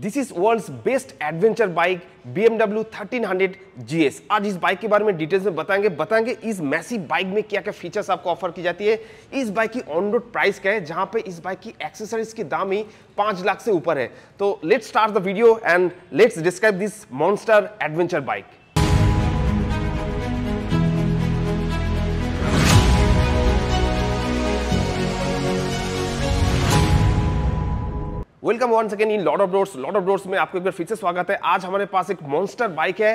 this is world best adventure bike BMW 1300 GS आज इस bike के बारे में डिटेल्स में बताएंगे बताएंगे इस मैसी बाइक में क्या क्या फीचर्स आपको ऑफर की जाती है इस बाइक की ऑन रोड प्राइस क्या है जहां पे इस बाइक की एक्सेसरीज की दाम ही पांच लाख से ऊपर है तो let's start the video and let's describe this monster adventure bike welcome one second in lord of doors lord of doors में आपको एक बार फिर से स्वागत है आज हमारे पास एक मॉन्स्टर बाइक है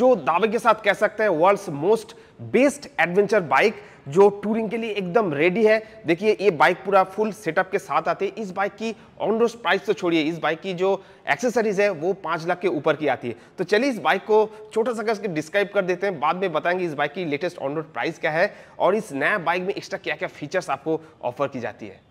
जो दावे के साथ कह सकते हैं world's most best adventure bike जो टूरिंग के लिए एकदम रेडी है देखिए ये बाइक पूरा फुल सेटअप के साथ आते हैं इस बाइक की ऑन रोड प्राइस तो छोड़िए इस बाइक की जो एक्सेसरीज है वो पाँच लाख के ऊपर की आती है तो चलिए इस बाइक को छोटा सा करके डिस्क्राइब कर देते हैं बाद में बताएंगे इस बाइक की लेटेस्ट ऑन रोड प्राइस क्या है और इस नया बाइक में एक्स्ट्रा क्या क्या फीचर्स आपको ऑफर की जाती है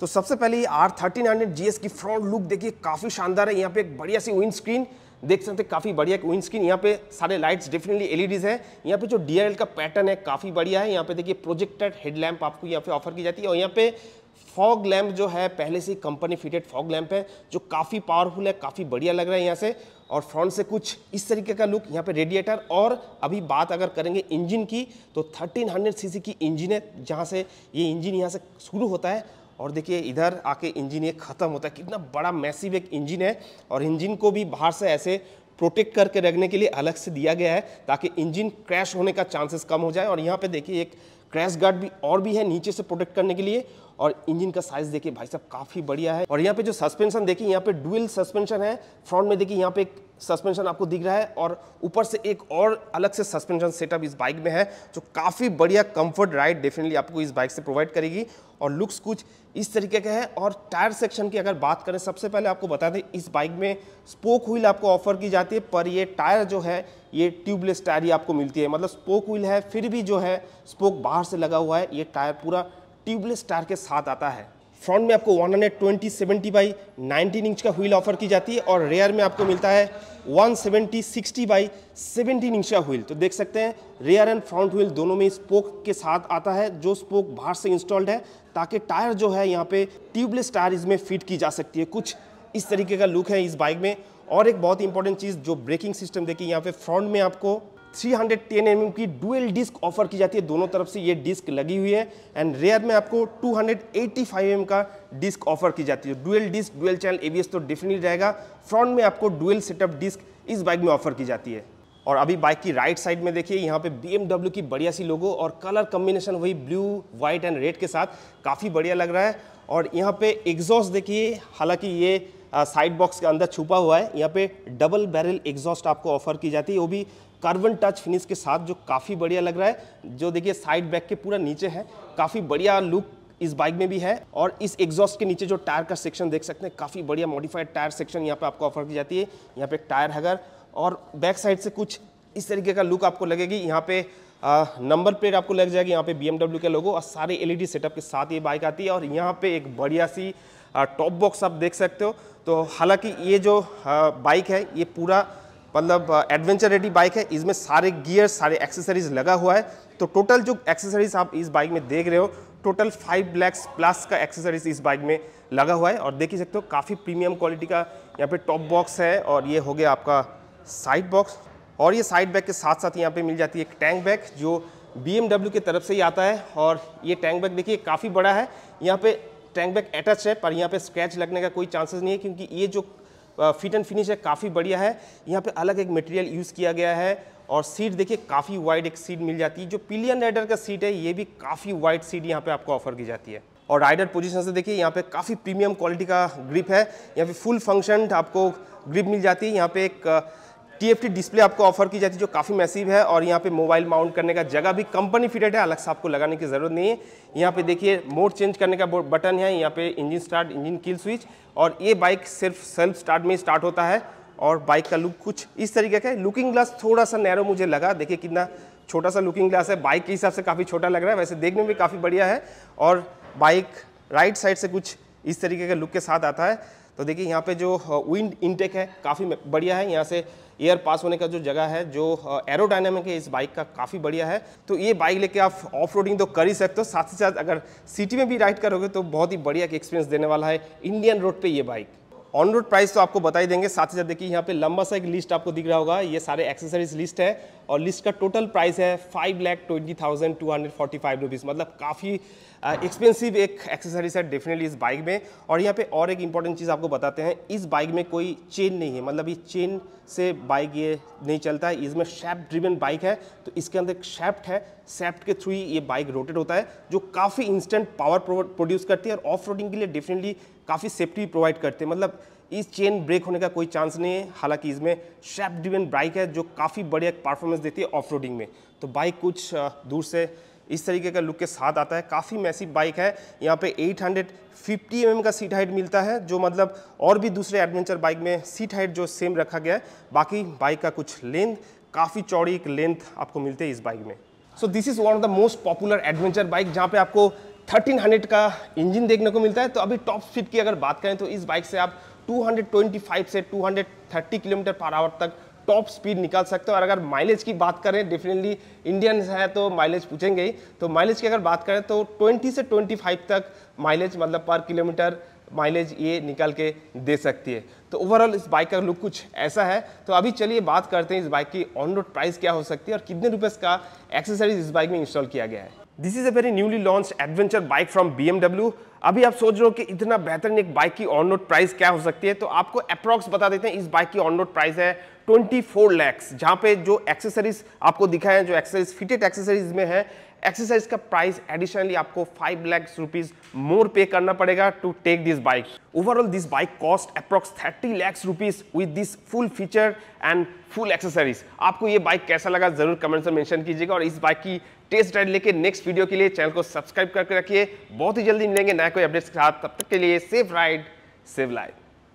तो सबसे पहले ये आर थर्टीन हंड्रेड जी की फ्रंट लुक देखिए काफ़ी शानदार है यहाँ पे एक बढ़िया सी विंड स्क्रीन देख सकते हैं काफ़ी बढ़िया विंड स्क्रीन यहाँ पे सारे लाइट्स डेफिनेटली एलईडीज है यहाँ पे जो डी का पैटर्न है काफ़ी बढ़िया है यहाँ पे देखिए प्रोजेक्टेड हेडलैम्प आपको यहाँ पे ऑफर की जाती है और यहाँ पे फॉग लैम्प जो है पहले से ही कंपनी फिटेड फॉग लैम्प है जो काफ़ी पावरफुल है काफ़ी बढ़िया लग रहा है यहाँ से और फ्रंट से कुछ इस तरीके का लुक यहाँ पे रेडिएटर और अभी बात अगर करेंगे इंजन की तो 1300 सीसी की इंजन है जहाँ से ये इंजन यहाँ से शुरू होता है और देखिए इधर आके इंजन ये ख़त्म होता है कितना बड़ा मैसिव एक इंजन है और इंजन को भी बाहर से ऐसे प्रोटेक्ट करके रखने के लिए अलग से दिया गया है ताकि इंजन क्रैश होने का चांसेस कम हो जाए और यहाँ पे देखिए एक क्रैश गार्ड भी और भी है नीचे से प्रोटेक्ट करने के लिए और इंजन का साइज देखिए भाई साहब काफ़ी बढ़िया है और यहाँ पे जो सस्पेंशन देखिए यहाँ पे डुअल सस्पेंशन है फ्रंट में देखिए यहाँ पे एक सस्पेंशन आपको दिख रहा है और ऊपर से एक और अलग से सस्पेंशन सेटअप इस बाइक में है जो काफ़ी बढ़िया कंफर्ट राइड डेफिनेटली आपको इस बाइक से प्रोवाइड करेगी और लुक्स कुछ इस तरीके का है और टायर सेक्शन की अगर बात करें सबसे पहले आपको बता दें इस बाइक में स्पोक व्हील आपको ऑफर की जाती है पर ये टायर जो है ये ट्यूबलेस टायर ही आपको मिलती है मतलब स्पोक व्हील है फिर भी जो है स्पोक बाहर से लगा हुआ है ये टायर पूरा ट्यूबलेस टायर के साथ आता है फ्रंट में आपको one hundred seventy by nineteen inch का व्हील ऑफर की जाती है और रेयर में आपको मिलता है one seventy sixty by seventeen inch का व्हील तो देख सकते हैं रेयर एंड फ्रंट व्हील दोनों में स्पोक के साथ आता है जो स्पोक बाहर से इंस्टॉल्ड है ताकि टायर जो है यहाँ पे ट्यूबलेस टायर इसमें फिट की जा सकती है कुछ इस तरीके का लुक है इस बाइक में और एक बहुत इंपॉर्टेंट चीज़ जो ब्रेकिंग सिस्टम देखिए यहाँ पे फ्रंट में आपको थ्री एम mm की डुअल डिस्क ऑफर की जाती है दोनों तरफ से ये डिस्क लगी हुई है एंड रेयर में आपको 285 mm का डिस्क ऑफर की जाती है dual disc dual channel S तो डिफिनेट रहेगा फ्रंट में आपको डुअल सेटअप डिस्क इस बाइक में ऑफर की जाती है और अभी बाइक की राइट साइड में देखिए यहाँ पे बी की बढ़िया सी लोगो और कलर कम्बिनेशन वही ब्लू व्हाइट एंड रेड के साथ काफ़ी बढ़िया लग रहा है और यहाँ पे एग्जॉस्ट देखिए हालांकि ये साइड बॉक्स के अंदर छुपा हुआ है यहाँ पे डबल बैरल एग्जॉस्ट आपको ऑफर की जाती है वो भी कार्बन टच फिनिश के साथ जो काफ़ी बढ़िया लग रहा है जो देखिए साइड बैक के पूरा नीचे है काफ़ी बढ़िया लुक इस बाइक में भी है और इस एग्जॉस्ट के नीचे जो टायर का सेक्शन देख सकते हैं काफ़ी बढ़िया मॉडिफाइड टायर सेक्शन यहाँ पे आपको ऑफर की जाती है यहाँ पे एक टायर हैगर और बैक साइड से कुछ इस तरीके का लुक आपको लगेगी यहाँ पे नंबर प्लेट आपको लग जाएगी यहाँ पे बी के लोगों और सारे एलईडी सेटअप के साथ ये बाइक आती है और यहाँ पे एक बढ़िया सी टॉप बॉक्स आप देख सकते हो तो हालांकि ये जो बाइक है ये पूरा मतलब एडवेंचर रेडी बाइक है इसमें सारे गियर सारे एक्सेसरीज लगा हुआ है तो टोटल जो एक्सेसरीज आप इस बाइक में देख रहे हो टोटल फाइव लैक्स प्लस का एक्सेसरीज इस बाइक में लगा हुआ है और देख ही सकते हो काफ़ी प्रीमियम क्वालिटी का यहाँ पे टॉप बॉक्स है और ये हो गया आपका साइड बॉक्स और ये साइड बैग के साथ साथ यहाँ पे मिल जाती है एक टैंक बैग जो बी की तरफ से ही आता है और ये टैंक बैग देखिए काफ़ी बड़ा है यहाँ पे टैंक बैग अटैच है पर यहाँ पे स्क्रैच लगने का कोई चांसेस नहीं है क्योंकि ये जो फिट एंड फिनिश है काफ़ी बढ़िया है यहाँ पे अलग एक मटेरियल यूज़ किया गया है और सीट देखिए काफ़ी वाइड एक सीट मिल जाती है जो पिलियन राइडर का सीट है ये भी काफ़ी वाइड सीट यहाँ पर आपको ऑफर की जाती है और राइडर पोजिशन से देखिए यहाँ पे काफ़ी प्रीमियम क्वालिटी का ग्रिप है यहाँ पे फुल फंक्शन आपको ग्रिप मिल जाती है यहाँ पे एक टी डिस्प्ले आपको ऑफर की जाती है जो काफ़ी मैसिव है और यहाँ पे मोबाइल माउंट करने का जगह भी कंपनी फिटेड है अलग से आपको लगाने की ज़रूरत नहीं है यहाँ पे देखिए मोड चेंज करने का बटन है यहाँ पे engine start engine kill switch और ये बाइक सिर्फ सेल्फ स्टार्ट में स्टार्ट होता है और बाइक का लुक कुछ इस तरीके का है लुकिंग ग्लास थोड़ा सा नैरो मुझे लगा देखिए कितना छोटा सा लुकिंग ग्लास है बाइक के हिसाब से काफ़ी छोटा लग रहा है वैसे देखने में काफ़ी बढ़िया है और बाइक राइट साइड से कुछ इस तरीके के लुक के साथ आता है तो देखिए यहाँ पे जो विंड uh, इनटेक है काफ़ी बढ़िया है यहाँ से एयर पास होने का जो जगह है जो एरोडाइनमिक है इस बाइक का काफ़ी बढ़िया है तो ये बाइक लेके आप ऑफ तो कर ही सकते हो साथ ही साथ अगर सिटी में भी राइड करोगे तो बहुत ही बढ़िया एक्सपीरियंस देने वाला है इंडियन रोड पर ये बाइक ऑन रोड प्राइस तो आपको बताई देंगे साथ ही साथ देखिए यहाँ पे लंबा सा एक लिस्ट आपको दिख रहा होगा ये सारे एक्सेसरीज लिस्ट है और लिस्ट का टोटल प्राइस है five lakh twenty thousand two hundred forty five rupees मतलब काफ़ी एक्सपेंसिव एक एक्सेसरीज है डेफिनेटली इस बाइक में और यहाँ पे और एक इंपॉर्टेंट चीज़ आपको बताते हैं इस बाइक में कोई चेन नहीं है मतलब ये चेन से बाइक ये नहीं चलता है इसमें शैप ड्रिवन बाइक है तो इसके अंदर एक शैप्ट है सेफ्ट के थ्रू ये बाइक रोटेट होता है जो काफ़ी इंस्टेंट पावर प्रोड्यूस करती है और ऑफ के लिए डेफिनेटली काफ़ी सेफ्टी प्रोवाइड करते हैं मतलब इस चेन ब्रेक होने का कोई चांस नहीं है हालांकि इसमें शैप डिवेन बाइक है जो काफ़ी बढ़िया परफॉर्मेंस देती है ऑफ में तो बाइक कुछ दूर से इस तरीके का लुक के साथ आता है काफ़ी मैसिव बाइक है यहाँ पे 850 हंड्रेड mm का सीट हाइट मिलता है जो मतलब और भी दूसरे एडवेंचर बाइक में सीट हाइट जो सेम रखा गया है बाकी बाइक का कुछ लेंथ काफ़ी चौड़ी एक लेंथ आपको मिलती है इस बाइक में so this is one of the most popular adventure bike जहाँ पे आपको 1300 का इंजन देखने को मिलता है तो अभी टॉप स्पीड की अगर बात करें तो इस बाइक से आप 225 से 230 किलोमीटर पर आवर तक टॉप स्पीड निकाल सकते हो और अगर माइलेज की बात करें डेफिनेटली इंडियन है तो माइलेज पूछेंगे ही तो माइलेज की अगर बात करें तो 20 से 25 तक माइलेज मतलब पर किलोमीटर माइलेज ये निकाल के दे सकती है तो ओवरऑल इस बाइक का लुक कुछ ऐसा है तो अभी चलिए बात करते हैं इस बाइक की ऑन रोड प्राइस क्या हो सकती है और कितने रुपये का एक्सेसरीज इस बाइक में इंस्टॉल किया गया है this is a very newly launch adventure bike from B अभी आप सोच रहे हो कि इतना बेहतरीन एक बाइक की ऑन रोड प्राइस क्या हो सकती है तो आपको अप्रॉक्स बता देते हैं इस बाइक की ऑन रोड प्राइस है ट्वेंटी फोर लैक्स जहाँ पे जो एक्सेसरीज आपको दिखाए जो एक्सेसरीज फिटेड एक्सेसरीज में है एक्सेसरीज का प्राइस एडिशनली आपको five lakhs rupees more pay करना पड़ेगा to take this bike overall this bike cost approx thirty lakhs rupees with this full feature and full accessories आपको ये बाइक कैसा लगा जरूर कमेंट में मेंशन कीजिएगा और इस बाइक की टेस्ट राइड लेके नेक्स्ट वीडियो के लिए चैनल को सब्सक्राइब करके रखिए बहुत ही जल्दी मिलेंगे नया कोई अपडेट्स के साथ तब तक के लिए सेफ राइड सेव लाइफ